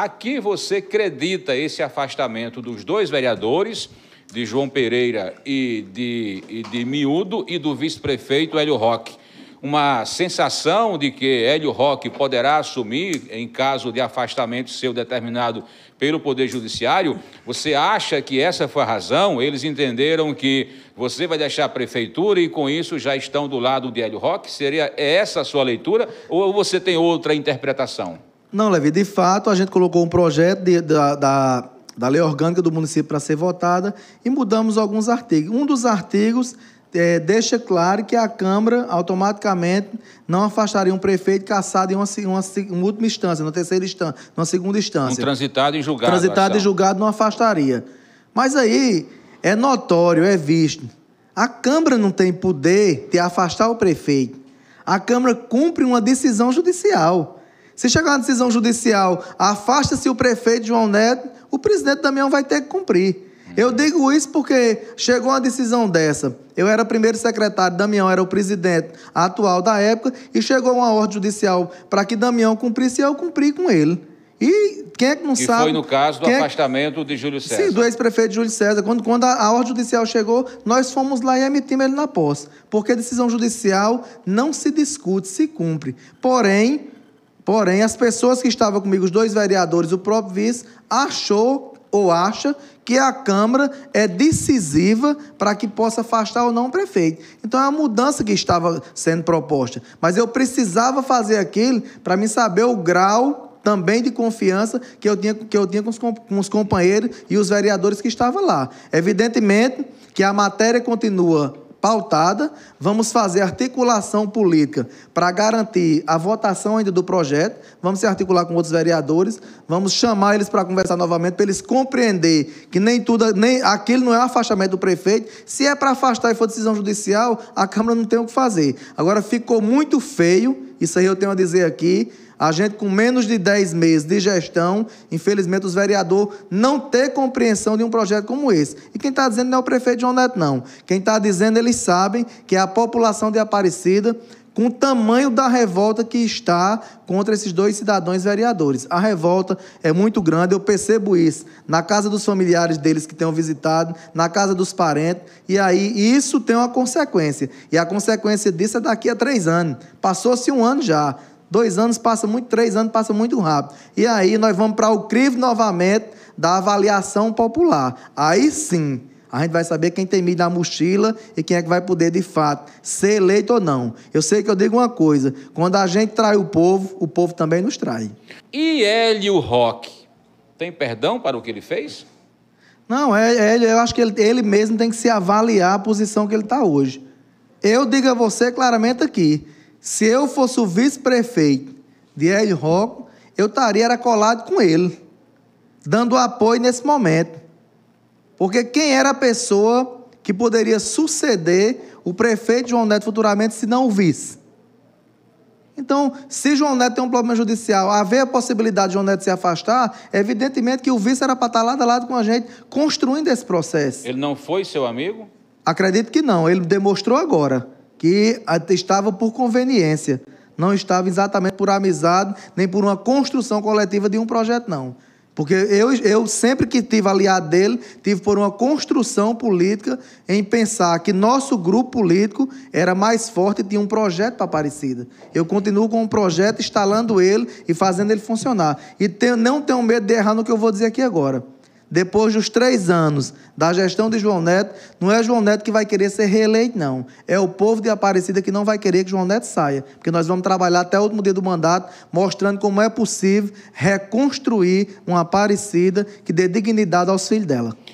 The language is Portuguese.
Aqui você credita esse afastamento dos dois vereadores, de João Pereira e de, e de Miúdo, e do vice-prefeito Hélio Roque. Uma sensação de que Hélio Roque poderá assumir, em caso de afastamento seu determinado pelo Poder Judiciário, você acha que essa foi a razão? Eles entenderam que você vai deixar a prefeitura e com isso já estão do lado de Hélio Roque? Seria essa a sua leitura ou você tem outra interpretação? Não, Levi, de fato, a gente colocou um projeto de, da, da, da lei orgânica do município para ser votada e mudamos alguns artigos. Um dos artigos é, deixa claro que a Câmara automaticamente não afastaria um prefeito caçado em uma, uma, uma última instância, na terceira instância, na segunda instância. Um transitado e julgado. Transitado e julgado não afastaria. Mas aí é notório, é visto. A Câmara não tem poder de afastar o prefeito. A Câmara cumpre uma decisão judicial. Se chegar uma decisão judicial, afasta-se o prefeito João Neto, o presidente Damião vai ter que cumprir. Eu digo isso porque chegou uma decisão dessa. Eu era primeiro secretário, Damião era o presidente atual da época, e chegou uma ordem judicial para que Damião cumprisse e eu cumpri com ele. E quem é que não que sabe? foi no caso do quem é afastamento de Júlio César. Sim, do ex-prefeito Júlio César. Quando, quando a, a, ordem judicial chegou, nós fomos lá e emitimos ele na posse. Porque decisão judicial não se discute, se cumpre. Porém, Porém, as pessoas que estavam comigo, os dois vereadores, o próprio vice, achou ou acha que a Câmara é decisiva para que possa afastar ou não o prefeito. Então é a mudança que estava sendo proposta. Mas eu precisava fazer aquilo para me saber o grau também de confiança que eu tinha, que eu tinha com, os, com os companheiros e os vereadores que estavam lá. Evidentemente que a matéria continua pautada, vamos fazer articulação política para garantir a votação ainda do projeto, vamos se articular com outros vereadores, vamos chamar eles para conversar novamente, para eles compreender que nem tudo, nem aquele não é afastamento do prefeito, se é para afastar e for decisão judicial, a Câmara não tem o que fazer. Agora ficou muito feio isso aí eu tenho a dizer aqui. A gente com menos de 10 meses de gestão, infelizmente os vereadores não ter compreensão de um projeto como esse. E quem está dizendo não é o prefeito João Neto, não. Quem está dizendo, eles sabem que é a população de Aparecida com o tamanho da revolta que está contra esses dois cidadãos vereadores. A revolta é muito grande, eu percebo isso na casa dos familiares deles que tenham visitado, na casa dos parentes, e aí isso tem uma consequência. E a consequência disso é daqui a três anos. Passou-se um ano já. Dois anos passa muito, três anos passa muito rápido. E aí nós vamos para o crivo novamente da avaliação popular. Aí sim, a gente vai saber quem tem milho na mochila e quem é que vai poder, de fato, ser eleito ou não. Eu sei que eu digo uma coisa: quando a gente trai o povo, o povo também nos trai. E Hélio Roque, tem perdão para o que ele fez? Não, Hélio, é, eu acho que ele, ele mesmo tem que se avaliar a posição que ele está hoje. Eu digo a você claramente aqui: se eu fosse o vice-prefeito de Hélio Roque, eu estaria colado com ele, dando apoio nesse momento. Porque quem era a pessoa que poderia suceder o prefeito João Neto futuramente se não o vice? Então, se João Neto tem um problema judicial, haver a possibilidade de João Neto se afastar, evidentemente que o vice era para estar lado a lado com a gente, construindo esse processo. Ele não foi seu amigo? Acredito que não. Ele demonstrou agora que ah, estava por conveniência. Não estava exatamente por amizade, nem por uma construção coletiva de um projeto, não. Porque eu, eu sempre que tive aliado dele, tive por uma construção política em pensar que nosso grupo político era mais forte e tinha um projeto para Aparecida. Eu continuo com o um projeto, instalando ele e fazendo ele funcionar. E tenho, não tenho medo de errar no que eu vou dizer aqui agora. Depois dos três anos da gestão de João Neto, não é João Neto que vai querer ser reeleito, não. É o povo de Aparecida que não vai querer que João Neto saia. Porque nós vamos trabalhar até o último dia do mandato, mostrando como é possível reconstruir uma Aparecida que dê dignidade aos filhos dela.